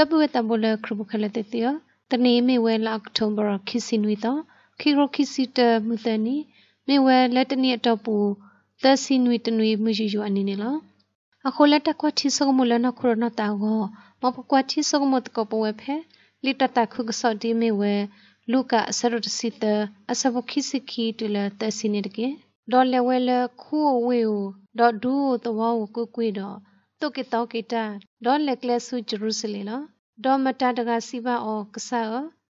တပ်ဝဲတဘလခရဘခလတတိယတနေမေဝဲလအက်တိုဘာခီစီနွီတော့ခီရိုခီစီတမူသနီမေဝဲလက်တနီအတော့ပူသစီနွီတနွီမူယူယူအနေနဲ့လားအခိုလက်တကွတီဆောမူလနခရနတာဂောမပကွတီဆောမတ်ကပဝဲဖဲလီတတခုကဆောဒီမေဝဲလူကအစရတစီတအစဘခိစခီတူလာသစီနေတကေဒေါ်လေဝဲလခူဝေဒေါ်ဒူတဝဝကွကွေတော့တုကေတောကေတာဒေါ်လက်ကလက်ဆူဂျေရုဆလေလဒေါ်မတာတကစီဘာအောကဆာ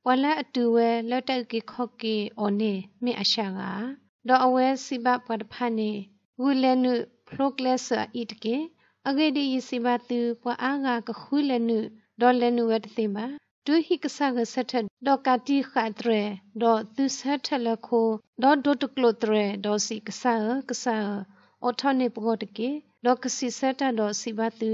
ဝလအတူဝဲလက်တက်ကေခော့ကေအောနေမေအရှာကဒေါ်အဝဲစီဘာပတ်ဖာနေဝူလဲနုဖလောကလက်ဆာအီတကေအဂေဒီယစီဘာတူပွာအားကကခူးလဲနုဒေါ်လဲနုဝဲတသိမာဒူဟိကဆာကဆက်ထဒေါ်ကာတီခါတရဒေါ်သူဆက်ထလခိုဒေါ်ဒိုတကလိုတရဒေါ်စီကဆာကဆာအော်ထော်နေပေါ်တကေဒေါကစီဆတ်တတော်စီဘသူ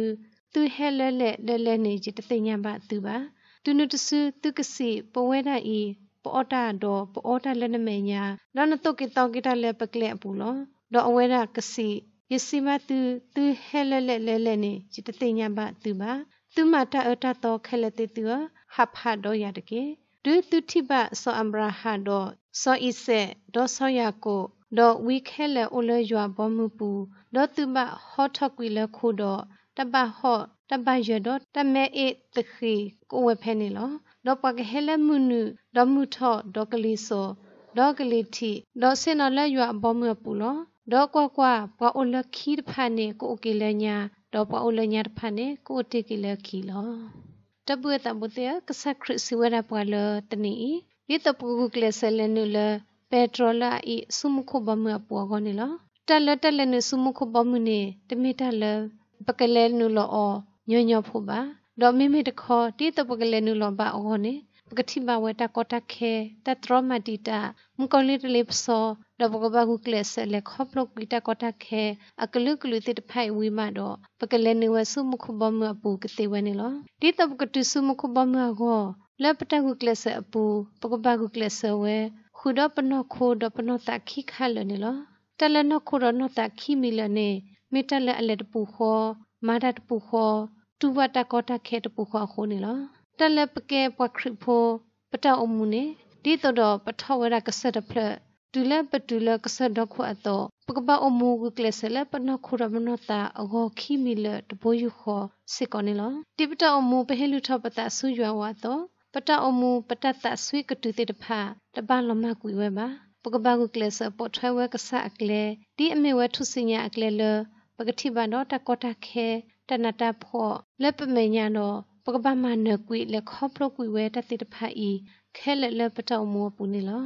သူဟဲလဲလဲလဲလဲနေကြတသိညာဘသူပါ သူနုတဆူသူကစီပဝဲဒအီပေါ်တာတော်ပေါ်တာလက်နမေညာနောက်နတုတ်ကိတောင်းကိတလဲပကလက်အပူလောဒေါအဝဲဒကစီယစီမသူသူဟဲလဲလဲလဲလဲနေကြတသိညာဘသူပါသူမတအတတော်ခဲလက်တေသူဟဖတ်တော်ရတကေဒုသူတိပဆောအမရာဟတော်ဆောဤဆက်ဒေါဆောရကိုဒေါ်ဝီခဲလေအိုလေရွာဘောမှုပူဒေါ်သူမဟောထကွေလေခုဒေါ်တပဟော့တပရဒေါ်တမဲအေတခိကိုဝဖဲနေလောဒေါ်ပကဟဲလေမှုနုဒေါ်မှုထော့ဒေါ်ကလေးစောဒေါ်ကလေးတီဒေါ်စင်နော်လေရွာဘောမှုပူလောဒေါ်ကွာကွာဘောအိုလေခီးဖာနေကိုကေလေညာဒေါ်ဘောအိုလေညာဖာနေကိုတိကေလေခီလောတပွေတပွေကဆခရစ်စီဝရပွာလတနီဒီတပူကလေဆလနုလောပက်ထရိုလာဤစုမှုခုဘမအပေါ်ကနေလားတက်လက်တက်လက်နဲ့စုမှုခုဘမှုနဲ့တမိတက်လက်ပကလဲနုလောအောညညဖို့ပါတော့မိမိတခေါ်တိတပကလဲနုလောပါအောနဲ့ပကတိမဝတကောတခဲတထရမတိတာမကောလိတလေးပစောဒဘကဘကုကလဆလေခပလကိတကောတခဲအကလုကလုတိတဖိုင်ဝိမတော့ပကလဲနေဝဆုမခုဘမအပူကတိဝနေလောဒီတပကတိဆုမခုဘမကောလပတကုကလဆအပူပကဘကုကလဆဝဲခုဒပနခိုဒပနသခိခါလနေလတလနခုရနသခိမီလနေမေတလအလက်ပူခောမာဒတ်ပူခောတူဝတကောတခဲတပူခောခိုနေလတလပကေပခရဖိုပတအမှုနေဒီတော့ပထဝရကဆတ်တဖလက်ဒူလပဒူလကဆတ်တော့ခွအတော့ပကပအမှုကကလဆလပနခုရမနတာအဂောခိမီလတဘိုယခောစေကောနေလတိပတအမှုပဟေလူထပတဆူယွာဝါတော့ပတအမူပတတဆွေကတူတေတဖတပလမကွေဝဲပါပကပကုကလစပေါ်ထွဲဝဲကဆအကလေဒီအမေဝဲထုစညာအကလေလပကတိဘာနောတကောတခဲတနတဖောလက်ပမေညာနောပကပမနကွေလက်ခောပလကွေဝဲတတိတဖဤခဲလက်လက်ပတအမူပူနေလော